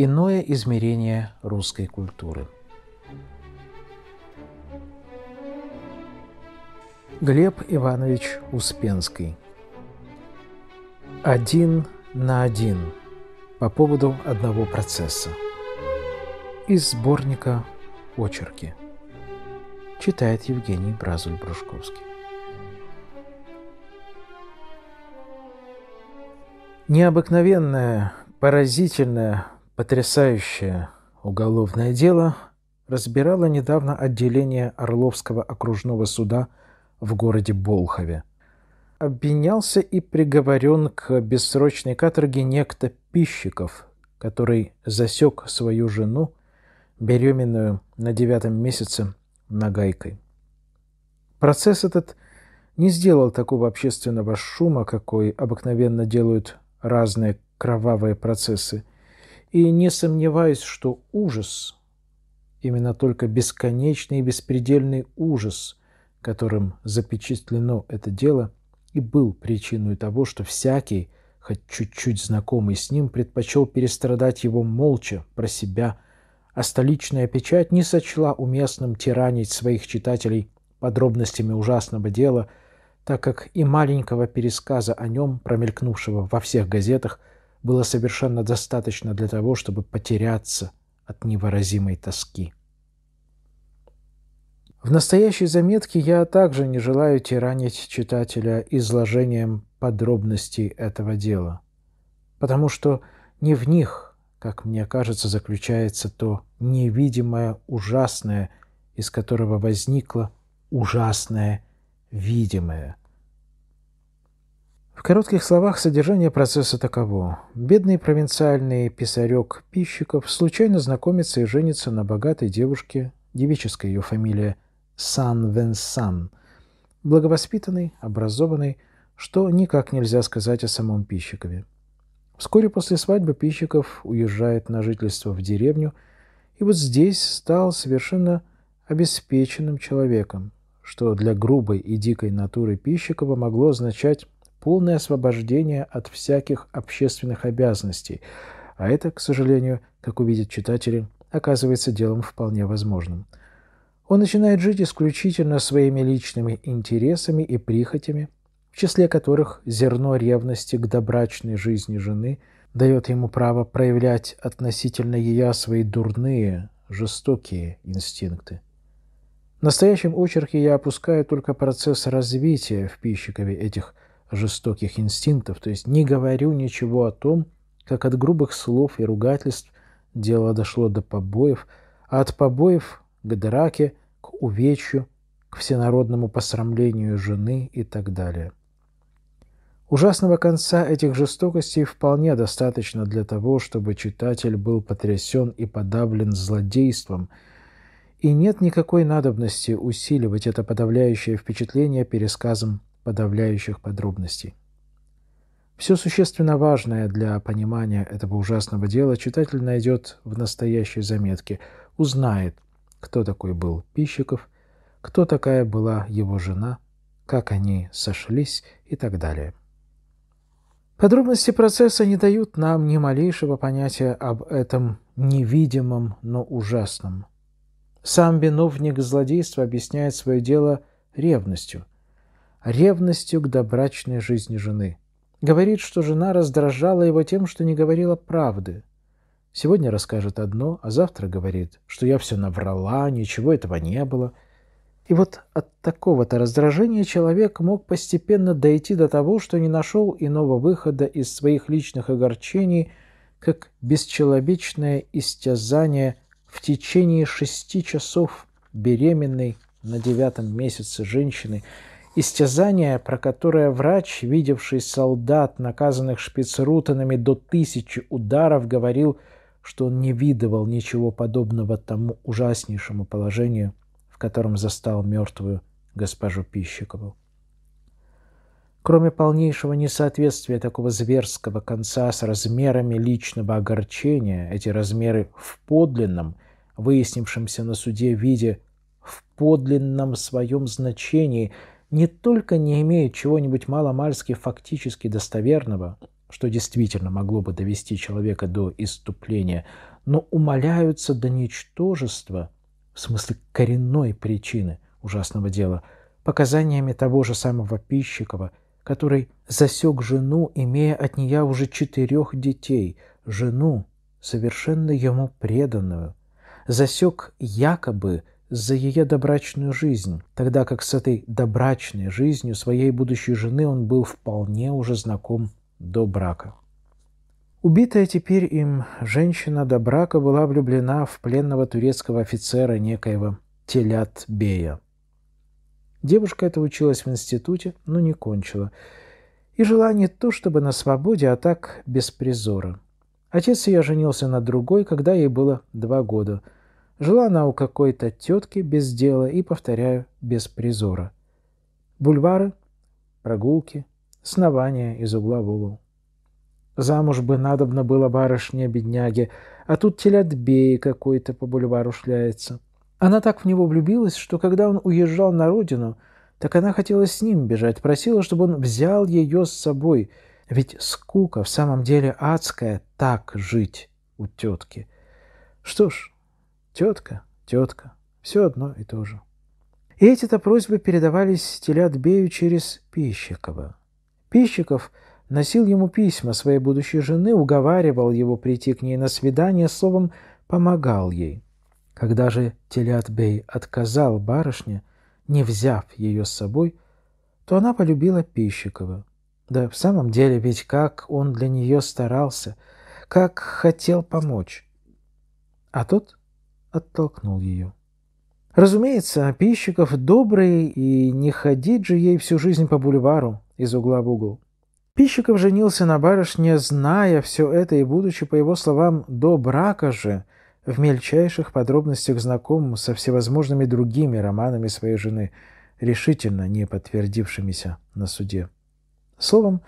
иное измерение русской культуры. Глеб Иванович Успенский Один на один по поводу одного процесса из сборника «Очерки». Читает Евгений Бразуль-Брушковский. Необыкновенная, поразительная, Потрясающее уголовное дело разбирало недавно отделение Орловского окружного суда в городе Болхове. Обвинялся и приговорен к бессрочной каторге некто Пищиков, который засек свою жену, беременную на девятом месяце, нагайкой. Процесс этот не сделал такого общественного шума, какой обыкновенно делают разные кровавые процессы, и не сомневаюсь, что ужас, именно только бесконечный и беспредельный ужас, которым запечатлено это дело, и был причиной того, что всякий, хоть чуть-чуть знакомый с ним, предпочел перестрадать его молча, про себя, а столичная печать не сочла уместным тиранить своих читателей подробностями ужасного дела, так как и маленького пересказа о нем, промелькнувшего во всех газетах, было совершенно достаточно для того, чтобы потеряться от невыразимой тоски. В настоящей заметке я также не желаю тиранить читателя изложением подробностей этого дела, потому что не в них, как мне кажется, заключается то невидимое ужасное, из которого возникло ужасное видимое. В коротких словах содержание процесса таково. Бедный провинциальный писарек Пищиков случайно знакомится и женится на богатой девушке, девическая ее фамилия Сан-Венсан, благовоспитанный, образованный, что никак нельзя сказать о самом Пищикове. Вскоре после свадьбы Пищиков уезжает на жительство в деревню и вот здесь стал совершенно обеспеченным человеком, что для грубой и дикой натуры Пищикова могло означать полное освобождение от всяких общественных обязанностей. А это, к сожалению, как увидят читатели, оказывается делом вполне возможным. Он начинает жить исключительно своими личными интересами и прихотями, в числе которых зерно ревности к добрачной жизни жены дает ему право проявлять относительно ее свои дурные, жестокие инстинкты. В настоящем очерке я опускаю только процесс развития в Пищикове этих жестоких инстинктов, то есть не говорю ничего о том, как от грубых слов и ругательств дело дошло до побоев, а от побоев к драке, к увечью, к всенародному посрамлению жены и так далее. Ужасного конца этих жестокостей вполне достаточно для того, чтобы читатель был потрясен и подавлен злодейством, и нет никакой надобности усиливать это подавляющее впечатление пересказом подавляющих подробностей. Все существенно важное для понимания этого ужасного дела читатель найдет в настоящей заметке, узнает, кто такой был Пищиков, кто такая была его жена, как они сошлись и так далее. Подробности процесса не дают нам ни малейшего понятия об этом невидимом, но ужасном. Сам виновник злодейства объясняет свое дело ревностью – ревностью к добрачной жизни жены. Говорит, что жена раздражала его тем, что не говорила правды. Сегодня расскажет одно, а завтра говорит, что я все наврала, ничего этого не было. И вот от такого-то раздражения человек мог постепенно дойти до того, что не нашел иного выхода из своих личных огорчений, как бесчеловечное истязание в течение шести часов беременной на девятом месяце женщины – Истязание, про которое врач, видевший солдат, наказанных шпицрутанами до тысячи ударов, говорил, что он не видывал ничего подобного тому ужаснейшему положению, в котором застал мертвую госпожу Пищикову. Кроме полнейшего несоответствия такого зверского конца с размерами личного огорчения, эти размеры в подлинном, выяснившемся на суде виде, в подлинном своем значении – не только не имеют чего-нибудь маломальски фактически достоверного, что действительно могло бы довести человека до иступления, но умаляются до ничтожества, в смысле коренной причины ужасного дела, показаниями того же самого Пищикова, который засек жену, имея от нее уже четырех детей, жену, совершенно ему преданную, засек якобы за ее добрачную жизнь, тогда как с этой добрачной жизнью своей будущей жены он был вполне уже знаком до брака. Убитая теперь им женщина до брака была влюблена в пленного турецкого офицера некоего Телят Бея. Девушка эта училась в институте, но не кончила. И жила не то чтобы на свободе, а так без призора. Отец ее женился на другой, когда ей было два года – Жила она у какой-то тетки без дела и, повторяю, без призора. Бульвары, прогулки, снования из угла в угол. Замуж бы надобно было барышне бедняге а тут телятбей какой-то по бульвару шляется. Она так в него влюбилась, что когда он уезжал на родину, так она хотела с ним бежать, просила, чтобы он взял ее с собой. Ведь скука в самом деле адская так жить у тетки. Что ж, Тетка, тетка, все одно и то же. И эти-то просьбы передавались Телятбею через Пищикова. Пищиков носил ему письма своей будущей жены, уговаривал его прийти к ней на свидание, словом, помогал ей. Когда же Телятбей отказал барышне, не взяв ее с собой, то она полюбила Пищикова. Да в самом деле ведь как он для нее старался, как хотел помочь. А тут? оттолкнул ее. Разумеется, Пищиков добрый, и не ходить же ей всю жизнь по бульвару из угла в угол. Пищиков женился на барышне, зная все это и будучи, по его словам, до брака же, в мельчайших подробностях знаком со всевозможными другими романами своей жены, решительно не подтвердившимися на суде. Словом,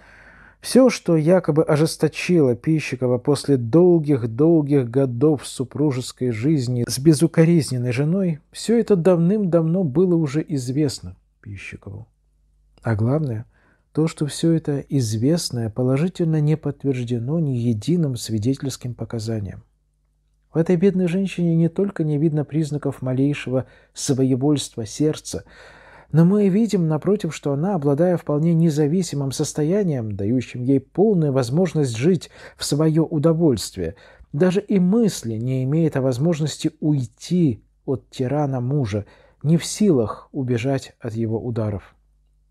все, что якобы ожесточило Пищикова после долгих-долгих годов супружеской жизни с безукоризненной женой, все это давным-давно было уже известно Пищикову. А главное, то, что все это известное положительно не подтверждено ни единым свидетельским показанием. В этой бедной женщине не только не видно признаков малейшего своевольства сердца, но мы видим, напротив, что она, обладая вполне независимым состоянием, дающим ей полную возможность жить в свое удовольствие, даже и мысли не имеет о возможности уйти от тирана мужа, не в силах убежать от его ударов.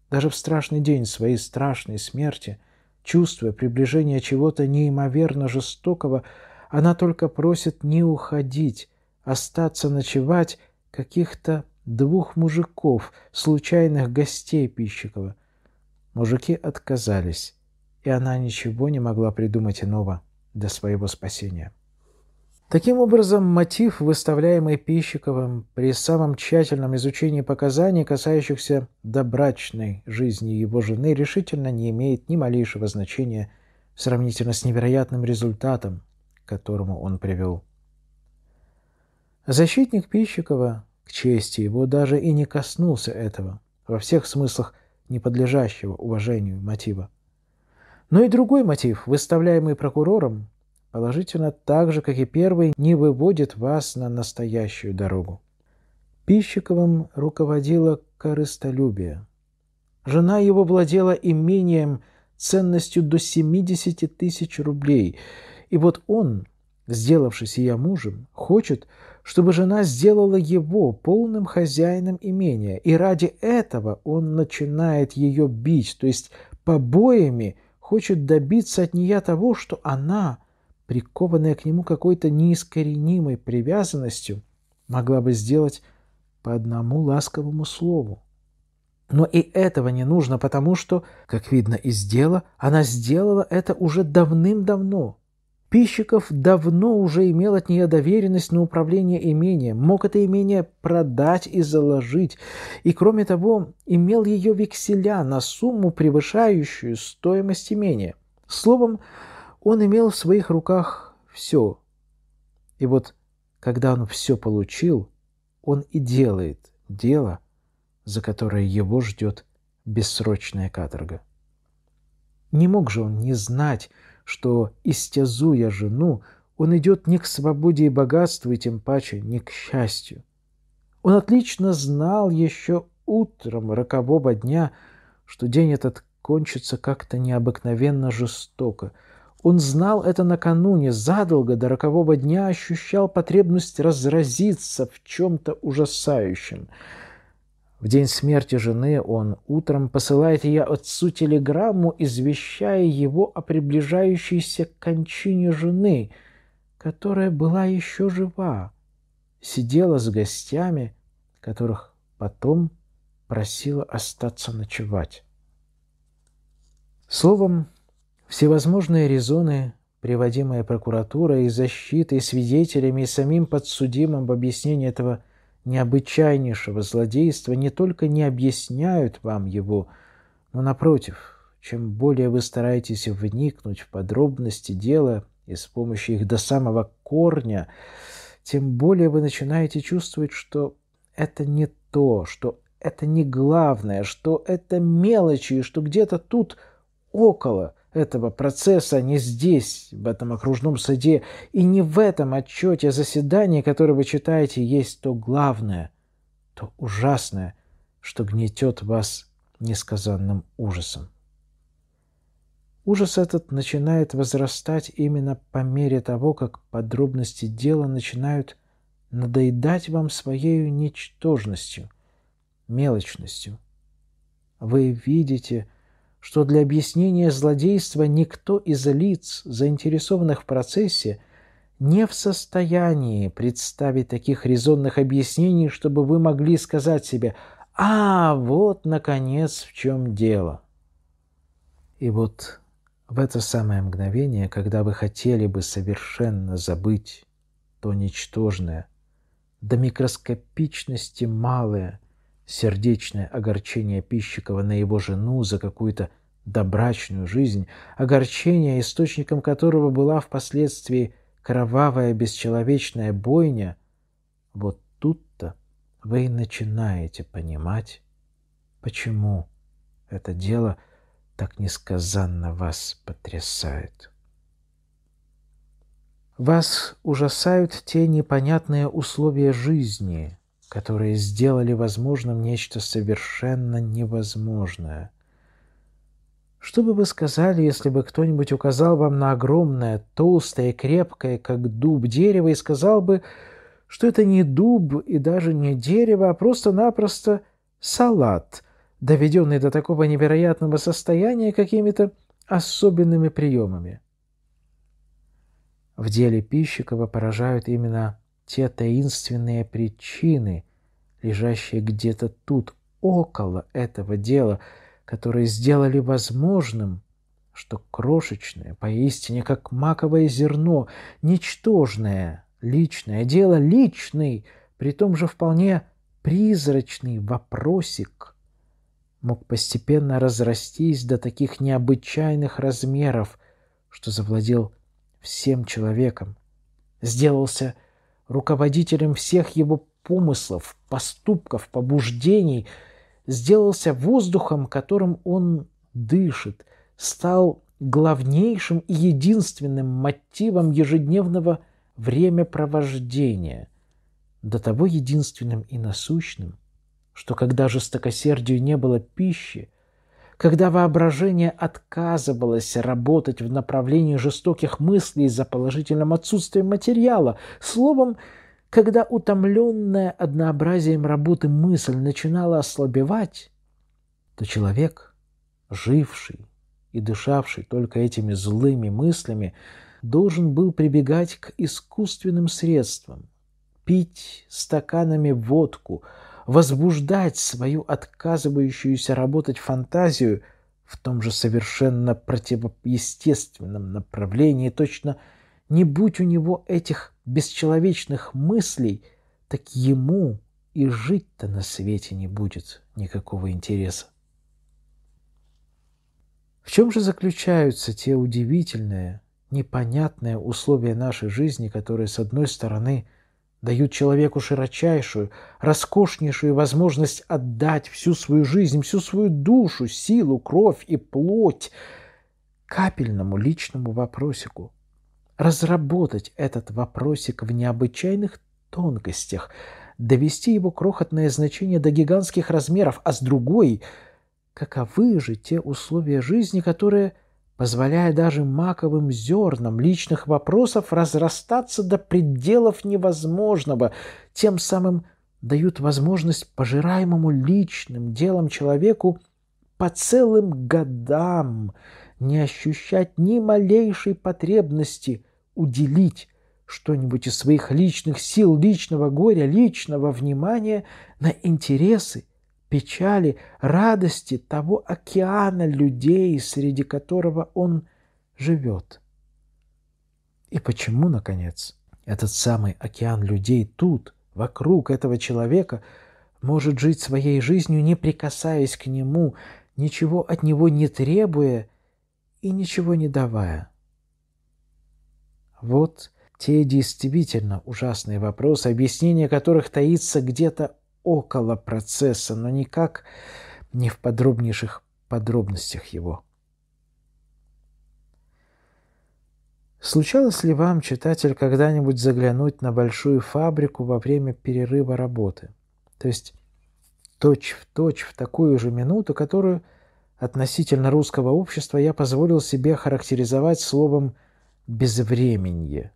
Даже в страшный день своей страшной смерти, чувствуя приближение чего-то неимоверно жестокого, она только просит не уходить, остаться ночевать каких-то двух мужиков, случайных гостей Пищикова. Мужики отказались, и она ничего не могла придумать иного для своего спасения. Таким образом, мотив, выставляемый Пищиковым при самом тщательном изучении показаний, касающихся добрачной жизни его жены, решительно не имеет ни малейшего значения сравнительно с невероятным результатом, к которому он привел. Защитник Пищикова, к чести его даже и не коснулся этого, во всех смыслах не подлежащего уважению мотива. Но и другой мотив, выставляемый прокурором, положительно так же, как и первый, не выводит вас на настоящую дорогу. Пищиковым руководило корыстолюбие. Жена его владела имением ценностью до 70 тысяч рублей, и вот он, сделавший сия мужем, хочет, чтобы жена сделала его полным хозяином имения, и ради этого он начинает ее бить, то есть побоями хочет добиться от нее того, что она, прикованная к нему какой-то неискоренимой привязанностью, могла бы сделать по одному ласковому слову. Но и этого не нужно, потому что, как видно из дела, она сделала это уже давным-давно – Пищиков давно уже имел от нее доверенность на управление имением, мог это имение продать и заложить, и, кроме того, имел ее векселя на сумму, превышающую стоимость имения. Словом, он имел в своих руках все. И вот, когда он все получил, он и делает дело, за которое его ждет бессрочная каторга. Не мог же он не знать, что, истязуя жену, он идет не к свободе и богатству, и тем паче не к счастью. Он отлично знал еще утром рокового дня, что день этот кончится как-то необыкновенно жестоко. Он знал это накануне, задолго до рокового дня ощущал потребность разразиться в чем-то ужасающем – в день смерти жены он утром посылает ее отцу телеграмму, извещая его о приближающейся к кончине жены, которая была еще жива, сидела с гостями, которых потом просила остаться ночевать. Словом, всевозможные резоны, приводимые прокуратурой, защитой, свидетелями и самим подсудимым в объяснении этого необычайнейшего злодейства не только не объясняют вам его, но, напротив, чем более вы стараетесь вникнуть в подробности дела и с помощью их до самого корня, тем более вы начинаете чувствовать, что это не то, что это не главное, что это мелочи, и что где-то тут около этого процесса не здесь, в этом окружном суде, и не в этом отчете заседания, который вы читаете, есть то главное, то ужасное, что гнетет вас несказанным ужасом. Ужас этот начинает возрастать именно по мере того, как подробности дела начинают надоедать вам своей ничтожностью, мелочностью. Вы видите – что для объяснения злодейства никто из лиц, заинтересованных в процессе, не в состоянии представить таких резонных объяснений, чтобы вы могли сказать себе «А, вот, наконец, в чем дело». И вот в это самое мгновение, когда вы хотели бы совершенно забыть то ничтожное, до микроскопичности малое – Сердечное огорчение Пищикова на его жену за какую-то добрачную жизнь, огорчение, источником которого была впоследствии кровавая бесчеловечная бойня, вот тут-то вы и начинаете понимать, почему это дело так несказанно вас потрясает. Вас ужасают те непонятные условия жизни, которые сделали возможным нечто совершенно невозможное. Что бы вы сказали, если бы кто-нибудь указал вам на огромное, толстое, крепкое, как дуб, дерево и сказал бы, что это не дуб и даже не дерево, а просто-напросто салат, доведенный до такого невероятного состояния какими-то особенными приемами? В деле Пищикова поражают именно те таинственные причины, лежащие где-то тут, около этого дела, которые сделали возможным, что крошечное, поистине как маковое зерно, ничтожное, личное дело, личный, при том же вполне призрачный вопросик мог постепенно разрастись до таких необычайных размеров, что завладел всем человеком, сделался руководителем всех его помыслов, поступков, побуждений, сделался воздухом, которым он дышит, стал главнейшим и единственным мотивом ежедневного времяпровождения, до того единственным и насущным, что когда жестокосердию не было пищи, когда воображение отказывалось работать в направлении жестоких мыслей из-за положительного отсутствия материала, словом, когда утомленная однообразием работы мысль начинала ослабевать, то человек, живший и дышавший только этими злыми мыслями, должен был прибегать к искусственным средствам, пить стаканами водку – возбуждать свою отказывающуюся работать фантазию в том же совершенно противоестественном направлении, точно не будь у него этих бесчеловечных мыслей, так ему и жить-то на свете не будет никакого интереса. В чем же заключаются те удивительные, непонятные условия нашей жизни, которые, с одной стороны, – дают человеку широчайшую, роскошнейшую возможность отдать всю свою жизнь, всю свою душу, силу, кровь и плоть капельному личному вопросику. Разработать этот вопросик в необычайных тонкостях, довести его крохотное значение до гигантских размеров, а с другой – каковы же те условия жизни, которые – позволяя даже маковым зернам личных вопросов разрастаться до пределов невозможного, тем самым дают возможность пожираемому личным делом человеку по целым годам не ощущать ни малейшей потребности уделить что-нибудь из своих личных сил, личного горя, личного внимания на интересы печали, радости того океана людей, среди которого он живет. И почему, наконец, этот самый океан людей тут, вокруг этого человека, может жить своей жизнью, не прикасаясь к нему, ничего от него не требуя и ничего не давая? Вот те действительно ужасные вопросы, объяснение которых таится где-то около процесса, но никак не в подробнейших подробностях его. Случалось ли вам, читатель, когда-нибудь заглянуть на большую фабрику во время перерыва работы? То есть точь-в-точь в, такую же минуту, которую относительно русского общества я позволил себе характеризовать словом «безвременье».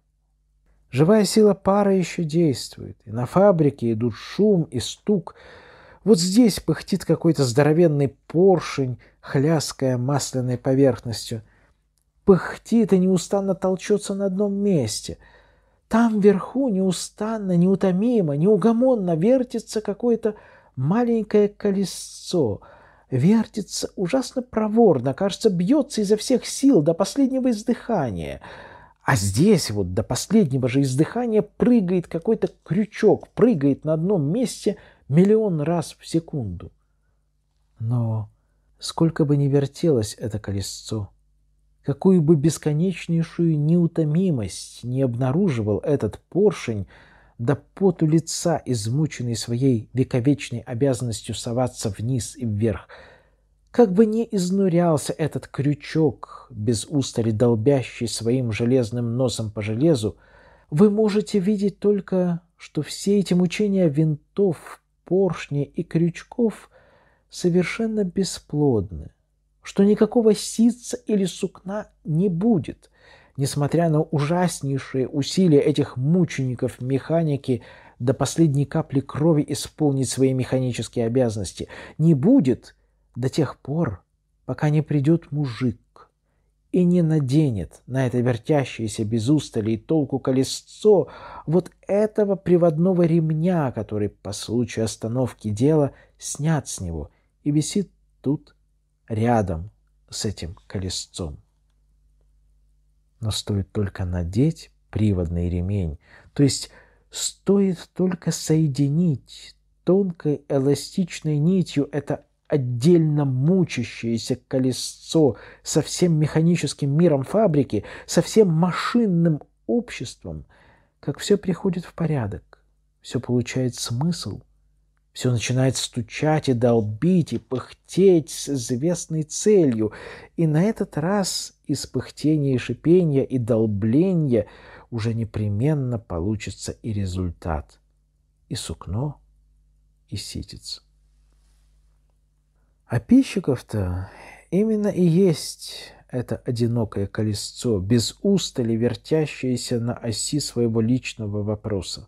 Живая сила пара еще действует, и на фабрике идут шум и стук. Вот здесь пыхтит какой-то здоровенный поршень, хляская масляной поверхностью. Пыхтит и неустанно толчется на одном месте. Там вверху неустанно, неутомимо, неугомонно вертится какое-то маленькое колесцо. Вертится ужасно проворно, кажется, бьется изо всех сил до последнего издыхания — а здесь вот до последнего же издыхания прыгает какой-то крючок, прыгает на одном месте миллион раз в секунду. Но сколько бы ни вертелось это колесцо, какую бы бесконечнейшую неутомимость не обнаруживал этот поршень, до поту лица, измученный своей вековечной обязанностью соваться вниз и вверх – как бы ни изнурялся этот крючок, без устали долбящий своим железным носом по железу, вы можете видеть только, что все эти мучения винтов, поршней и крючков совершенно бесплодны, что никакого ситца или сукна не будет, несмотря на ужаснейшие усилия этих мучеников механики до последней капли крови исполнить свои механические обязанности. Не будет – до тех пор, пока не придет мужик и не наденет на это вертящееся без устали и толку колесцо вот этого приводного ремня, который по случаю остановки дела снят с него и висит тут рядом с этим колесцом. Но стоит только надеть приводный ремень, то есть стоит только соединить тонкой эластичной нитью это отдельно мучащееся колесцо со всем механическим миром фабрики, со всем машинным обществом, как все приходит в порядок, все получает смысл, все начинает стучать и долбить, и пыхтеть с известной целью. И на этот раз из пыхтения и шипения и долбления уже непременно получится и результат, и сукно, и ситец. А пищиков-то именно и есть это одинокое колесцо, без устали вертящееся на оси своего личного вопроса.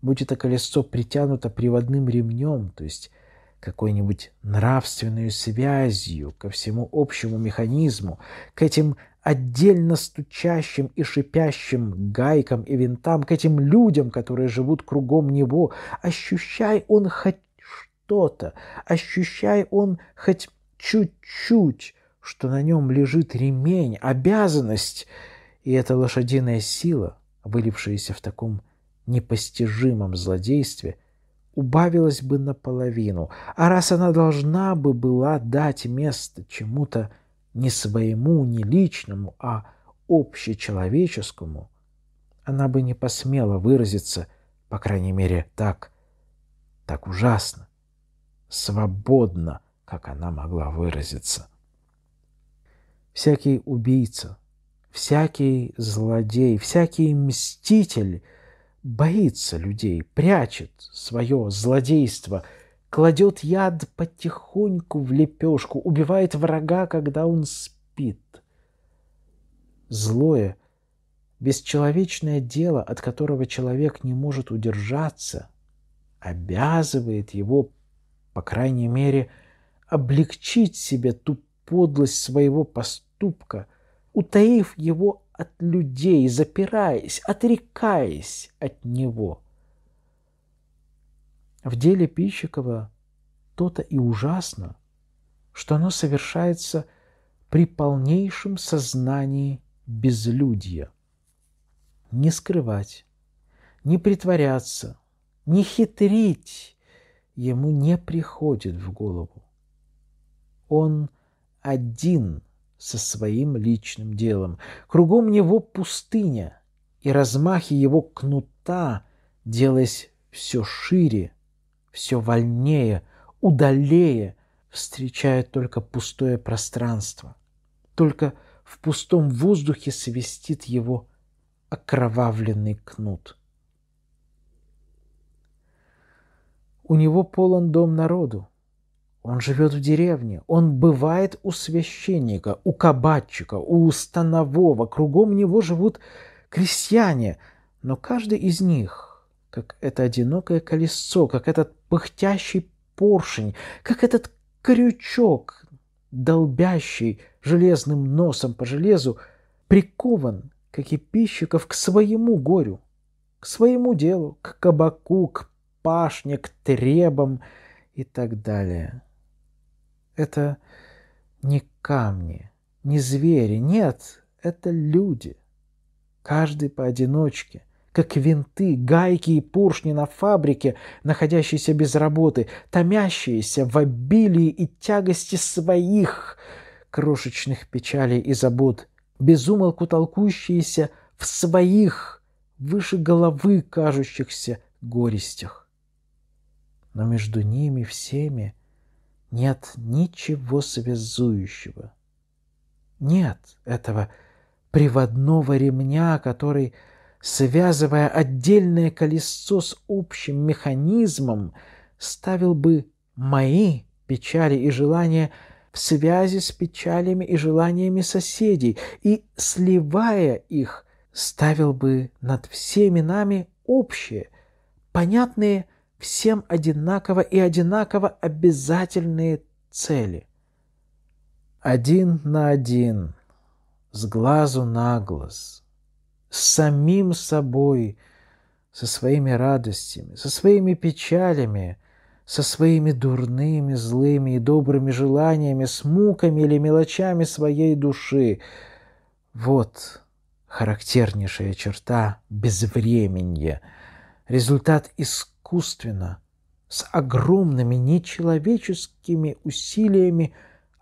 Будь это колесцо притянуто приводным ремнем, то есть какой-нибудь нравственной связью ко всему общему механизму, к этим отдельно стучащим и шипящим гайкам и винтам, к этим людям, которые живут кругом него, ощущай он хоть что-то, ощущай он хоть чуть-чуть, что на нем лежит ремень, обязанность, и эта лошадиная сила, вылившаяся в таком непостижимом злодействе, убавилась бы наполовину, а раз она должна бы была дать место чему-то не своему, не личному, а общечеловеческому, она бы не посмела выразиться, по крайней мере, так, так ужасно свободно, как она могла выразиться. Всякий убийца, всякий злодей, всякий мститель боится людей, прячет свое злодейство, кладет яд потихоньку в лепешку, убивает врага, когда он спит. Злое, бесчеловечное дело, от которого человек не может удержаться, обязывает его по крайней мере, облегчить себе ту подлость своего поступка, утаив его от людей, запираясь, отрекаясь от него. В деле Пищикова то-то и ужасно, что оно совершается при полнейшем сознании безлюдья. Не скрывать, не притворяться, не хитрить, ему не приходит в голову. Он один со своим личным делом. Кругом него пустыня, и размахи его кнута делаясь все шире, все вольнее, удалее, встречает только пустое пространство. Только в пустом воздухе свистит его окровавленный кнут – У него полон дом народу. Он живет в деревне, он бывает у священника, у кабачика, у станового, кругом него живут крестьяне, но каждый из них, как это одинокое колесо, как этот пыхтящий поршень, как этот крючок, долбящий железным носом по железу, прикован, как и пищиков, к своему горю, к своему делу, к кабаку, к пашне, к требам и так далее. Это не камни, не звери, нет, это люди. Каждый поодиночке, как винты, гайки и поршни на фабрике, находящиеся без работы, томящиеся в обилии и тягости своих крошечных печалей и забот, безумолку толкующиеся в своих, выше головы кажущихся горестях но между ними всеми нет ничего связующего. Нет этого приводного ремня, который, связывая отдельное колесо с общим механизмом, ставил бы мои печали и желания в связи с печалями и желаниями соседей и, сливая их, ставил бы над всеми нами общие, понятные Всем одинаково и одинаково обязательные цели. Один на один, с глазу на глаз, с самим собой, со своими радостями, со своими печалями, со своими дурными, злыми и добрыми желаниями, с муками или мелочами своей души. Вот характернейшая черта безвременья, результат искусства искусственно, с огромными нечеловеческими усилиями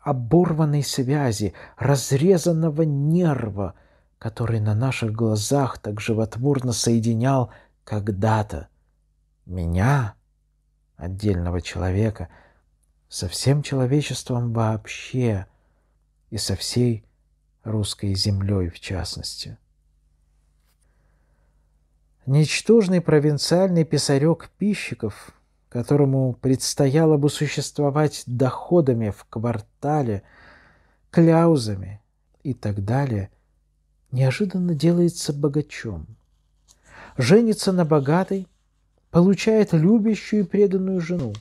оборванной связи, разрезанного нерва, который на наших глазах так животворно соединял когда-то меня, отдельного человека, со всем человечеством вообще и со всей русской землей в частности. Ничтожный провинциальный писарек Пищиков, которому предстояло бы существовать доходами в квартале, кляузами и так далее, неожиданно делается богачом. Женится на богатой, получает любящую и преданную жену.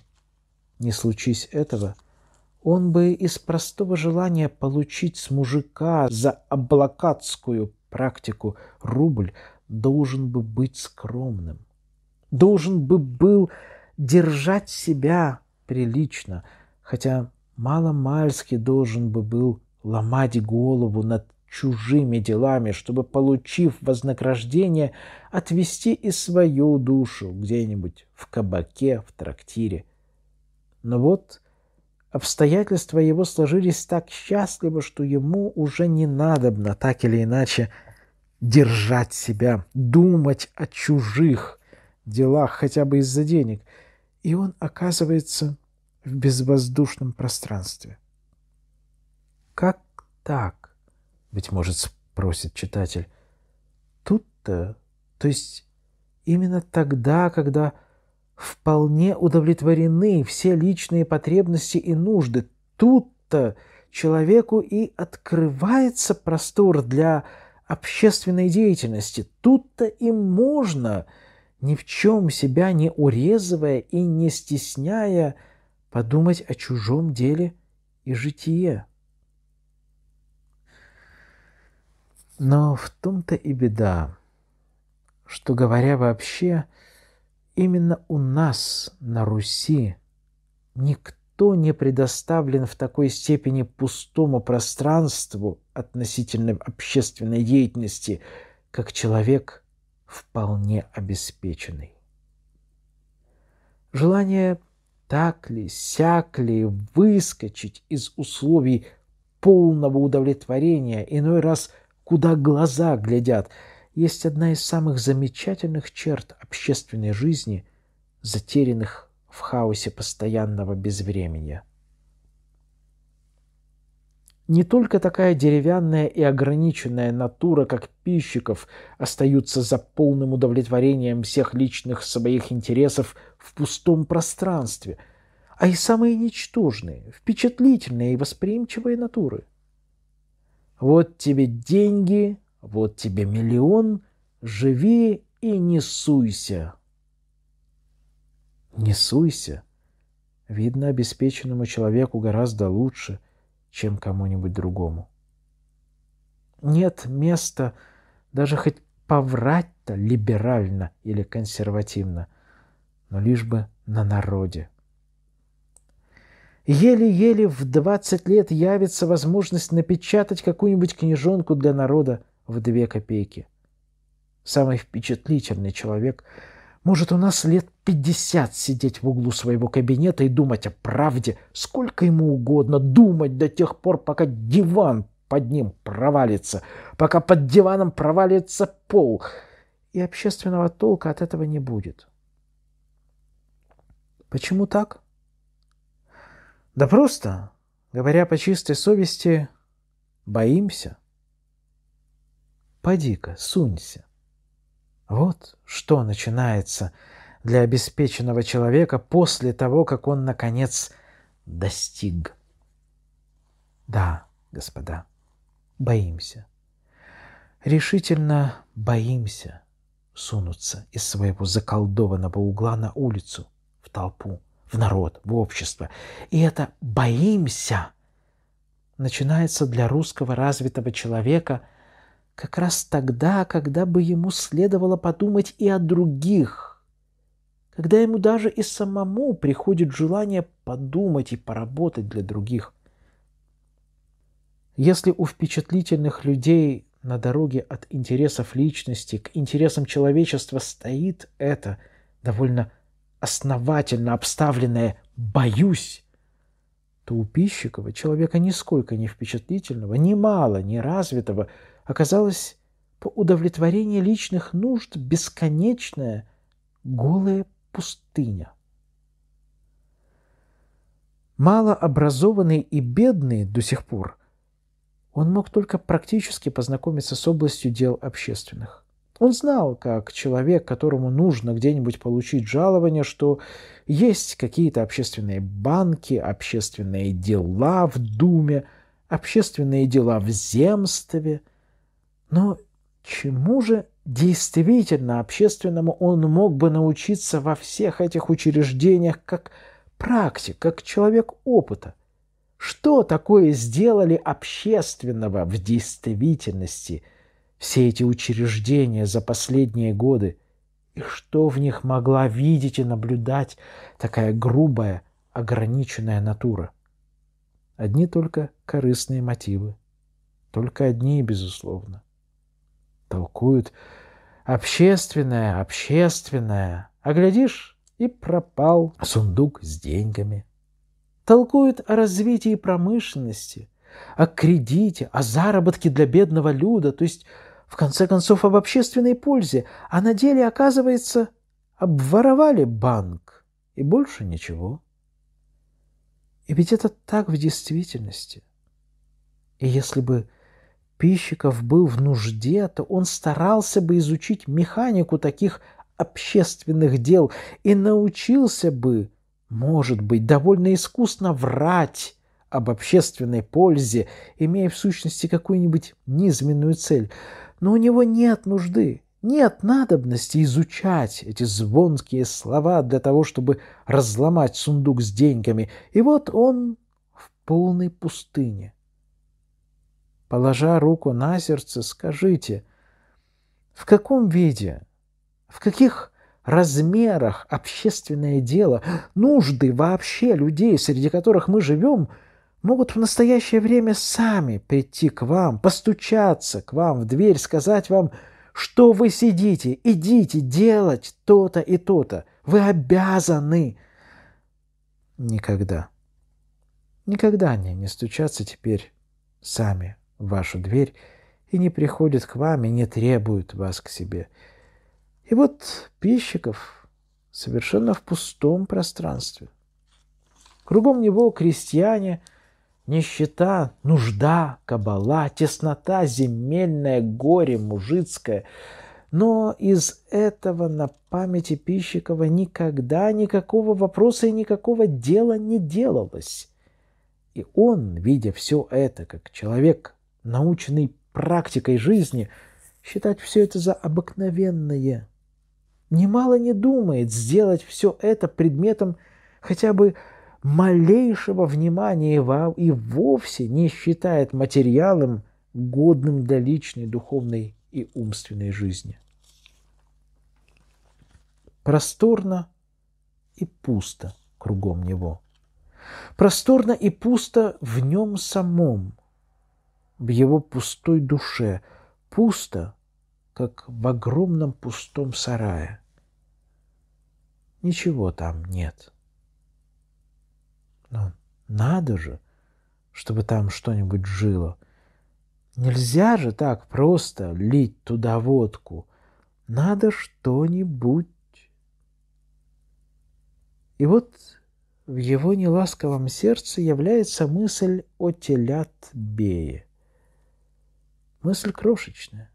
Не случись этого, он бы из простого желания получить с мужика за облакатскую практику рубль должен бы быть скромным, должен бы был держать себя прилично, хотя маломальски должен бы был ломать голову над чужими делами, чтобы, получив вознаграждение, отвести и свою душу где-нибудь в кабаке, в трактире. Но вот обстоятельства его сложились так счастливо, что ему уже не надобно так или иначе – держать себя, думать о чужих делах хотя бы из-за денег. И он оказывается в безвоздушном пространстве. Как так? Быть может, спросит читатель. Тут-то, то есть именно тогда, когда вполне удовлетворены все личные потребности и нужды, тут-то человеку и открывается простор для общественной деятельности. Тут-то и можно, ни в чем себя не урезывая и не стесняя, подумать о чужом деле и житие. Но в том-то и беда, что, говоря вообще, именно у нас, на Руси, никто никто не предоставлен в такой степени пустому пространству относительно общественной деятельности, как человек вполне обеспеченный. Желание так ли, сяк ли выскочить из условий полного удовлетворения, иной раз куда глаза глядят, есть одна из самых замечательных черт общественной жизни, затерянных в хаосе постоянного безвремения. Не только такая деревянная и ограниченная натура, как пищиков, остаются за полным удовлетворением всех личных своих интересов в пустом пространстве, а и самые ничтожные, впечатлительные и восприимчивые натуры. Вот тебе деньги, вот тебе миллион, живи и не суйся. Не суйся. Видно, обеспеченному человеку гораздо лучше, чем кому-нибудь другому. Нет места даже хоть поврать-то либерально или консервативно, но лишь бы на народе. Еле-еле в 20 лет явится возможность напечатать какую-нибудь книжонку для народа в две копейки. Самый впечатлительный человек – может у нас лет пятьдесят сидеть в углу своего кабинета и думать о правде сколько ему угодно, думать до тех пор, пока диван под ним провалится, пока под диваном провалится пол, и общественного толка от этого не будет. Почему так? Да просто, говоря по чистой совести, боимся. Поди-ка, сунься. Вот что начинается для обеспеченного человека после того, как он, наконец, достиг. Да, господа, боимся. Решительно боимся сунуться из своего заколдованного угла на улицу, в толпу, в народ, в общество. И это «боимся» начинается для русского развитого человека – как раз тогда, когда бы ему следовало подумать и о других, когда ему даже и самому приходит желание подумать и поработать для других. Если у впечатлительных людей на дороге от интересов личности к интересам человечества стоит это довольно основательно обставленное «боюсь», то у Пищикова, человека нисколько не впечатлительного, ни мало, не развитого – оказалось по удовлетворению личных нужд бесконечная голая пустыня. Малообразованный и бедный до сих пор, он мог только практически познакомиться с областью дел общественных. Он знал, как человек, которому нужно где-нибудь получить жалование, что есть какие-то общественные банки, общественные дела в Думе, общественные дела в земстве – но чему же действительно общественному он мог бы научиться во всех этих учреждениях как практик, как человек опыта? Что такое сделали общественного в действительности все эти учреждения за последние годы? И что в них могла видеть и наблюдать такая грубая, ограниченная натура? Одни только корыстные мотивы. Только одни, безусловно толкуют «общественное, общественное», а глядишь, и пропал сундук с деньгами. Толкуют о развитии промышленности, о кредите, о заработке для бедного люда, то есть, в конце концов, об общественной пользе, а на деле, оказывается, обворовали банк, и больше ничего. И ведь это так в действительности. И если бы Пищиков был в нужде, то он старался бы изучить механику таких общественных дел и научился бы, может быть, довольно искусно врать об общественной пользе, имея в сущности какую-нибудь низменную цель. Но у него нет нужды, нет надобности изучать эти звонкие слова для того, чтобы разломать сундук с деньгами. И вот он в полной пустыне. Положа руку на сердце, скажите, в каком виде, в каких размерах общественное дело, нужды вообще людей, среди которых мы живем, могут в настоящее время сами прийти к вам, постучаться к вам в дверь, сказать вам, что вы сидите, идите делать то-то и то-то. Вы обязаны. Никогда. Никогда они не стучатся теперь сами в вашу дверь и не приходит к вам и не требует вас к себе. И вот Пищиков совершенно в пустом пространстве. Кругом него крестьяне, нищета, нужда, кабала, теснота земельное горе мужицкое. Но из этого на памяти Пищикова никогда никакого вопроса и никакого дела не делалось. И он, видя все это, как человек – наученный практикой жизни, считать все это за обыкновенное. Немало не думает сделать все это предметом хотя бы малейшего внимания и вовсе не считает материалом, годным для личной, духовной и умственной жизни. Просторно и пусто кругом него. Просторно и пусто в нем самом – в его пустой душе, пусто, как в огромном пустом сарае. Ничего там нет. Но надо же, чтобы там что-нибудь жило. Нельзя же так просто лить туда водку. Надо что-нибудь. И вот в его неласковом сердце является мысль о телят Бее. Мысль крошечная,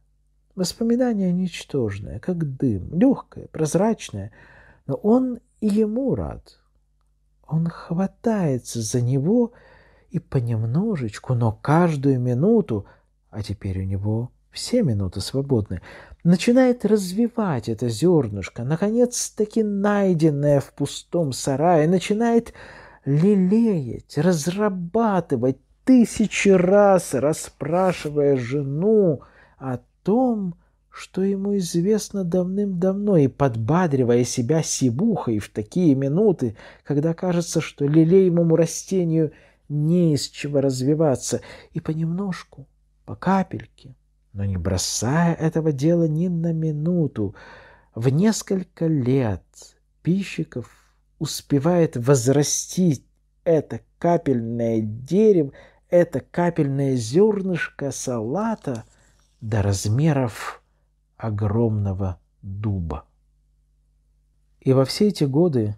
воспоминание ничтожное, как дым, легкое, прозрачное, но он и ему рад. Он хватается за него и понемножечку, но каждую минуту, а теперь у него все минуты свободны, начинает развивать это зернышко, наконец-таки найденное в пустом сарае, начинает лелеять, разрабатывать, тысячи раз расспрашивая жену о том, что ему известно давным-давно, и подбадривая себя сибухой в такие минуты, когда кажется, что лелеемому растению не из чего развиваться, и понемножку, по капельке, но не бросая этого дела ни на минуту, в несколько лет Пищиков успевает возрастить это капельное дерево это капельное зернышко салата до размеров огромного дуба. И во все эти годы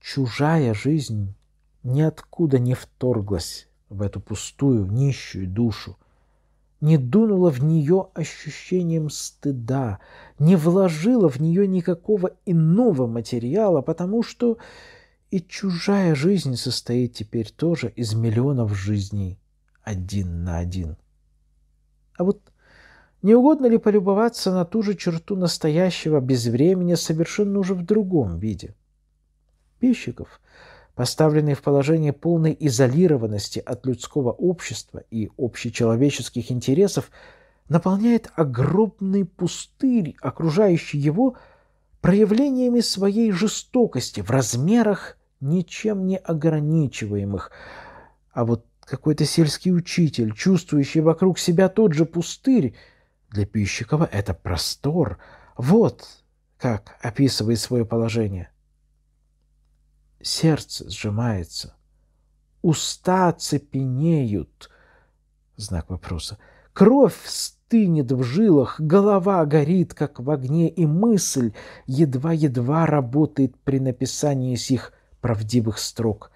чужая жизнь ниоткуда не вторглась в эту пустую, нищую душу, не дунула в нее ощущением стыда, не вложила в нее никакого иного материала, потому что и чужая жизнь состоит теперь тоже из миллионов жизней один на один. А вот не угодно ли полюбоваться на ту же черту настоящего безвремени совершенно уже в другом виде? Пищиков, поставленный в положение полной изолированности от людского общества и общечеловеческих интересов, наполняет огромный пустырь, окружающий его, проявлениями своей жестокости в размерах, ничем не ограничиваемых. А вот какой-то сельский учитель, чувствующий вокруг себя тот же пустырь. Для Пищикова это простор. Вот как описывает свое положение. Сердце сжимается. Уста цепенеют. Знак вопроса. Кровь стынет в жилах, голова горит, как в огне, и мысль едва-едва работает при написании сих правдивых строк –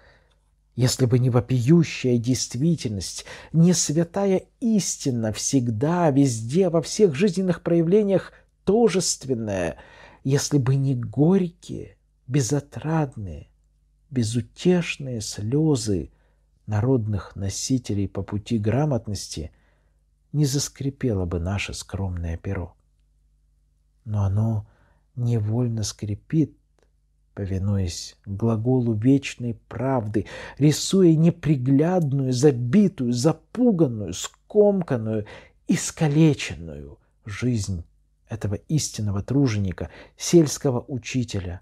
если бы не вопиющая действительность, не святая истина, всегда, везде, во всех жизненных проявлениях тожественная, если бы не горькие, безотрадные, безутешные слезы народных носителей по пути грамотности, не заскрипело бы наше скромное перо. Но оно невольно скрипит, повинуясь глаголу вечной правды, рисуя неприглядную, забитую, запуганную, скомканную, искалеченную жизнь этого истинного труженика, сельского учителя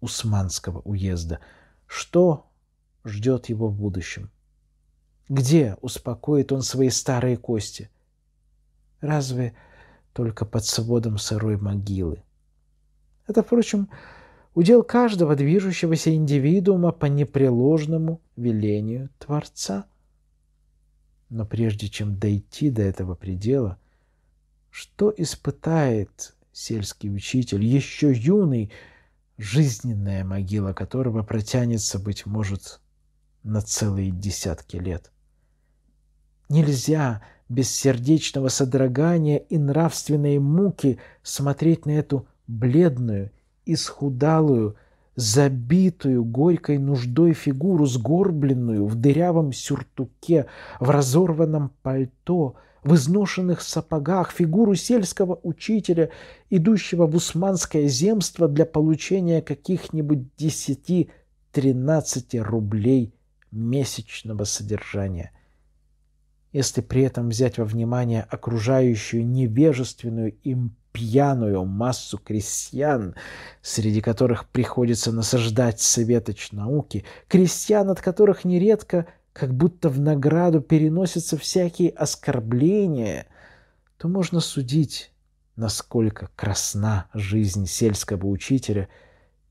Усманского уезда. Что ждет его в будущем? Где успокоит он свои старые кости? Разве только под сводом сырой могилы? Это, впрочем, удел каждого движущегося индивидуума по непреложному велению Творца. Но прежде чем дойти до этого предела, что испытает сельский учитель, еще юный, жизненная могила которого протянется, быть может, на целые десятки лет. Нельзя без сердечного содрогания и нравственной муки смотреть на эту бледную, исхудалую, забитую горькой нуждой фигуру, сгорбленную в дырявом сюртуке, в разорванном пальто, в изношенных сапогах, фигуру сельского учителя, идущего в усманское земство для получения каких-нибудь 10-13 рублей месячного содержания. Если при этом взять во внимание окружающую невежественную им пьяную массу крестьян, среди которых приходится насаждать светоч науки, крестьян, от которых нередко как будто в награду переносятся всякие оскорбления, то можно судить, насколько красна жизнь сельского учителя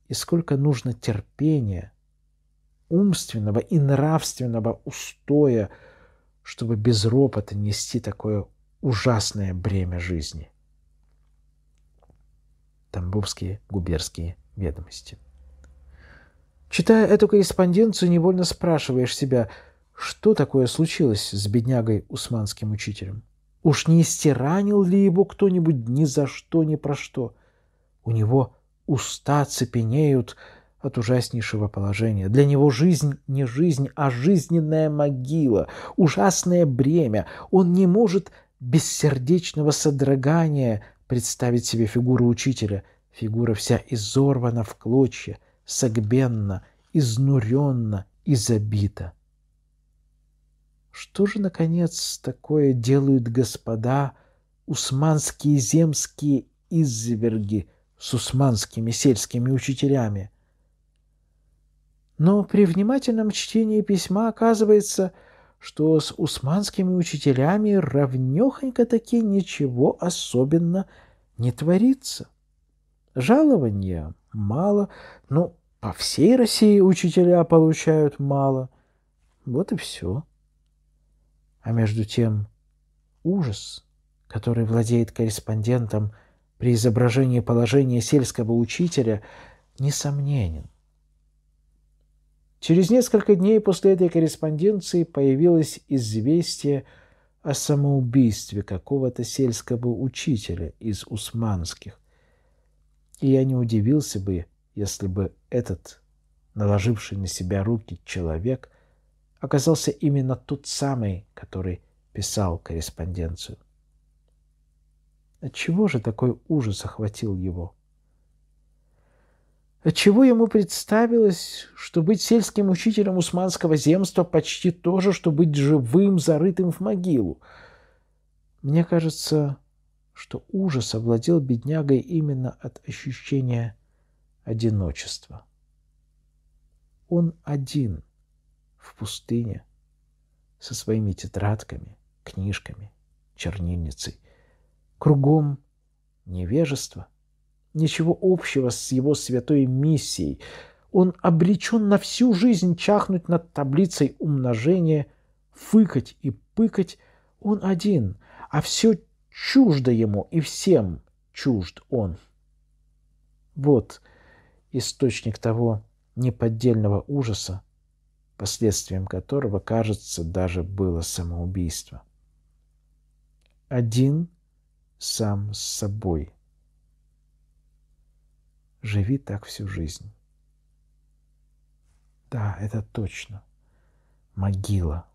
и сколько нужно терпения, умственного и нравственного устоя, чтобы без ропота нести такое ужасное бремя жизни тамбовские губерские ведомости. Читая эту корреспонденцию, невольно спрашиваешь себя, что такое случилось с беднягой усманским учителем? Уж не стиранил ли его кто-нибудь ни за что, ни про что? У него уста цепенеют от ужаснейшего положения. Для него жизнь не жизнь, а жизненная могила, ужасное бремя. Он не может без содрогания представить себе фигуру учителя. Фигура вся изорвана в клочья, согбенна, изнуренна и забита. Что же, наконец, такое делают господа усманские земские изверги с усманскими сельскими учителями? Но при внимательном чтении письма оказывается – что с усманскими учителями равнехонько таки ничего особенно не творится. Жалования мало, но ну, по всей России учителя получают мало. Вот и все. А между тем ужас, который владеет корреспондентом при изображении положения сельского учителя, несомненен. Через несколько дней после этой корреспонденции появилось известие о самоубийстве какого-то сельского учителя из Усманских. И я не удивился бы, если бы этот, наложивший на себя руки человек, оказался именно тот самый, который писал корреспонденцию. Отчего же такой ужас охватил его? Отчего ему представилось, что быть сельским учителем усманского земства почти то же, что быть живым, зарытым в могилу? Мне кажется, что ужас овладел беднягой именно от ощущения одиночества. Он один в пустыне со своими тетрадками, книжками, чернильницей. Кругом невежество – ничего общего с его святой миссией. Он обречен на всю жизнь чахнуть над таблицей умножения, фыкать и пыкать. Он один, а все чуждо ему и всем чужд он. Вот источник того неподдельного ужаса, последствием которого, кажется, даже было самоубийство. Один сам с собой – Живи так всю жизнь. Да, это точно. Могила.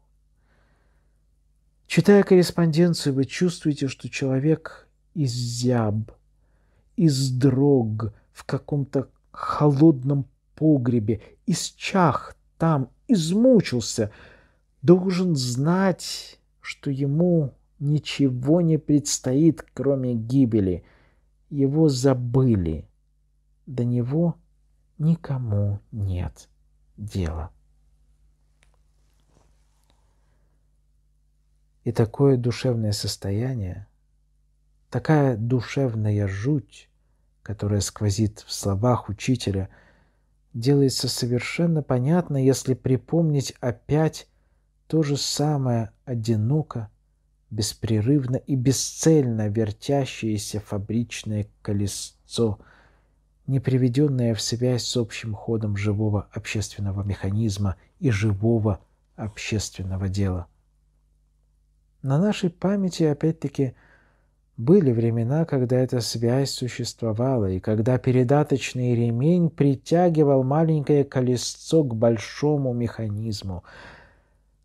Читая корреспонденцию, вы чувствуете, что человек изяб, издрог в каком-то холодном погребе, исчах там, измучился, должен знать, что ему ничего не предстоит, кроме гибели. Его забыли – до него никому нет дела. И такое душевное состояние, такая душевная жуть, которая сквозит в словах учителя, делается совершенно понятно, если припомнить опять то же самое одиноко, беспрерывно и бесцельно вертящееся фабричное колесо не приведенная в связь с общим ходом живого общественного механизма и живого общественного дела. На нашей памяти, опять-таки, были времена, когда эта связь существовала, и когда передаточный ремень притягивал маленькое колесцо к большому механизму.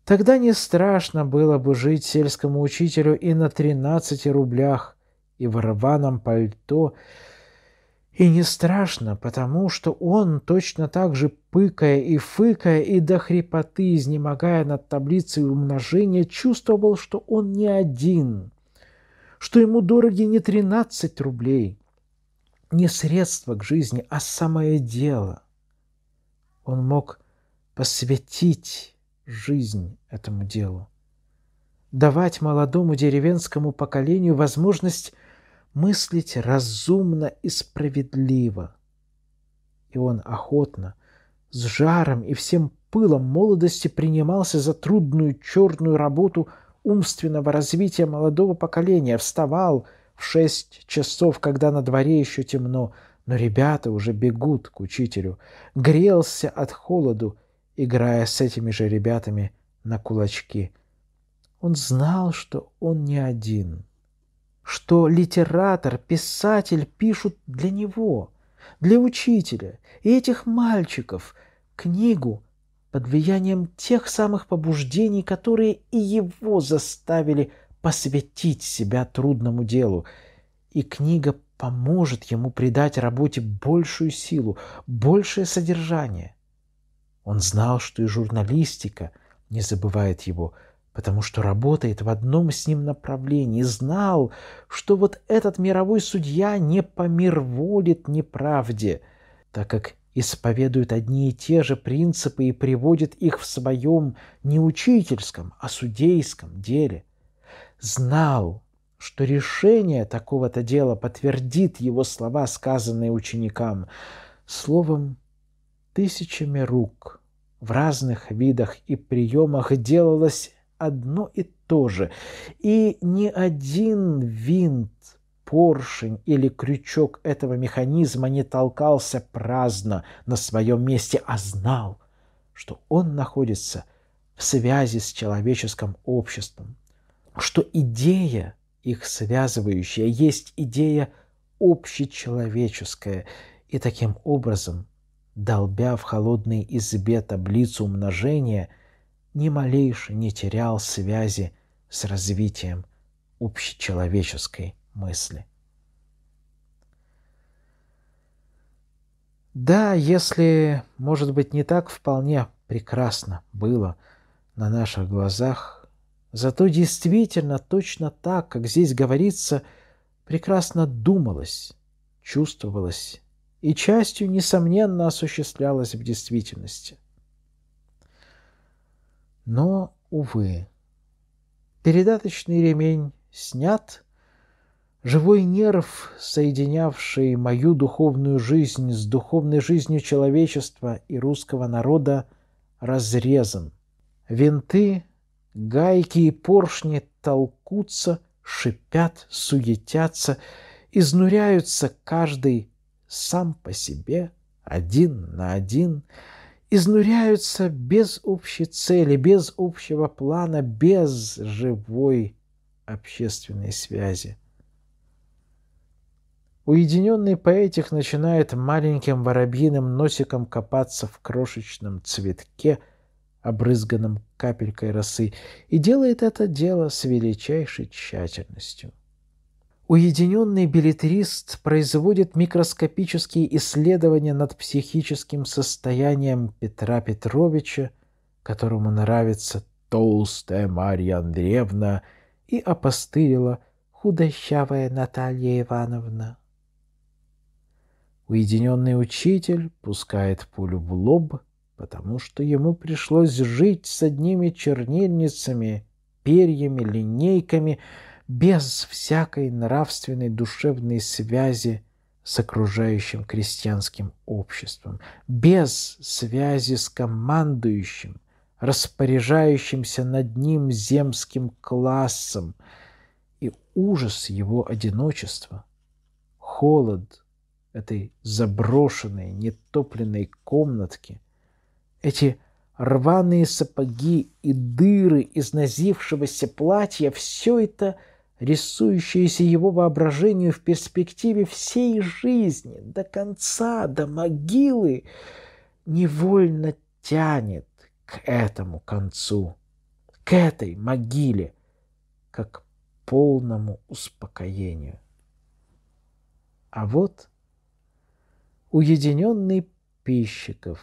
Тогда не страшно было бы жить сельскому учителю и на 13 рублях, и в рваном пальто, и не страшно, потому что он точно так же пыкая и фыкая и до хрипоты, изнемогая над таблицей умножения, чувствовал, что он не один, что ему дороги не 13 рублей, не средства к жизни, а самое дело. Он мог посвятить жизнь этому делу, давать молодому деревенскому поколению возможность мыслить разумно и справедливо. И он охотно, с жаром и всем пылом молодости принимался за трудную черную работу умственного развития молодого поколения, вставал в шесть часов, когда на дворе еще темно, но ребята уже бегут к учителю, грелся от холоду, играя с этими же ребятами на кулачки. Он знал, что он не один что литератор, писатель пишут для него, для учителя и этих мальчиков книгу под влиянием тех самых побуждений, которые и его заставили посвятить себя трудному делу. И книга поможет ему придать работе большую силу, большее содержание. Он знал, что и журналистика не забывает его, потому что работает в одном с ним направлении, знал, что вот этот мировой судья не помирволит неправде, так как исповедует одни и те же принципы и приводит их в своем не учительском, а судейском деле. Знал, что решение такого-то дела подтвердит его слова, сказанные ученикам, словом, тысячами рук в разных видах и приемах делалось одно и то же. И ни один винт, поршень или крючок этого механизма не толкался праздно на своем месте, а знал, что он находится в связи с человеческим обществом, что идея, их связывающая, есть идея общечеловеческая, и таким образом, долбя в холодной избе таблицу умножения – ни малейше не терял связи с развитием общечеловеческой мысли. Да, если, может быть, не так вполне прекрасно было на наших глазах, зато действительно точно так, как здесь говорится, прекрасно думалось, чувствовалось и частью, несомненно, осуществлялось в действительности – но, увы, передаточный ремень снят, живой нерв, соединявший мою духовную жизнь с духовной жизнью человечества и русского народа, разрезан. Винты, гайки и поршни толкутся, шипят, суетятся, изнуряются каждый сам по себе, один на один — изнуряются без общей цели, без общего плана, без живой общественной связи. Уединенный поэтик начинает маленьким воробьиным носиком копаться в крошечном цветке, обрызганном капелькой росы, и делает это дело с величайшей тщательностью. Уединенный билетрист производит микроскопические исследования над психическим состоянием Петра Петровича, которому нравится толстая Марья Андреевна и опостылила худощавая Наталья Ивановна. Уединенный учитель пускает пулю в лоб, потому что ему пришлось жить с одними чернильницами, перьями, линейками — без всякой нравственной душевной связи с окружающим крестьянским обществом, без связи с командующим, распоряжающимся над ним земским классом, и ужас его одиночества, холод этой заброшенной, нетопленной комнатки, эти рваные сапоги и дыры изнозившегося платья – все это – рисующееся его воображению в перспективе всей жизни, до конца, до могилы, невольно тянет к этому концу, к этой могиле, как к полному успокоению. А вот уединенный Пищиков,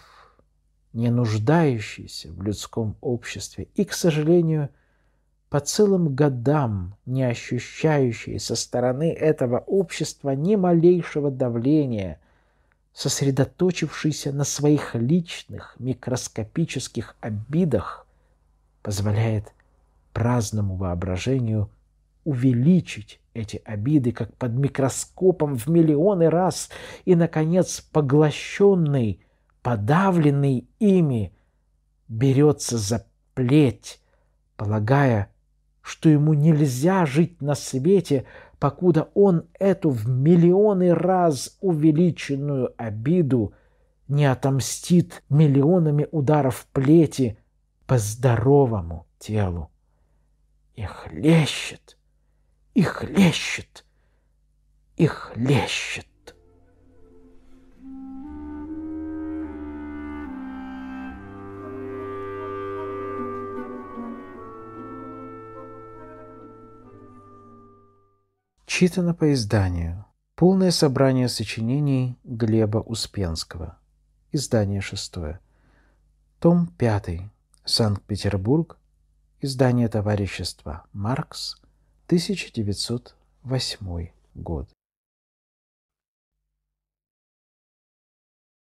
не нуждающийся в людском обществе и, к сожалению, – по целым годам не ощущающие со стороны этого общества ни малейшего давления, сосредоточившийся на своих личных микроскопических обидах, позволяет праздному воображению увеличить эти обиды как под микроскопом в миллионы раз и, наконец, поглощенный, подавленный ими, берется за плеть, полагая, что ему нельзя жить на свете, покуда он эту в миллионы раз увеличенную обиду не отомстит миллионами ударов плети по здоровому телу. И хлещет, и хлещет, и хлещет. Читано по изданию. Полное собрание сочинений Глеба Успенского. Издание шестое. Том пятый, Санкт-Петербург. Издание товарищества «Маркс», 1908 год.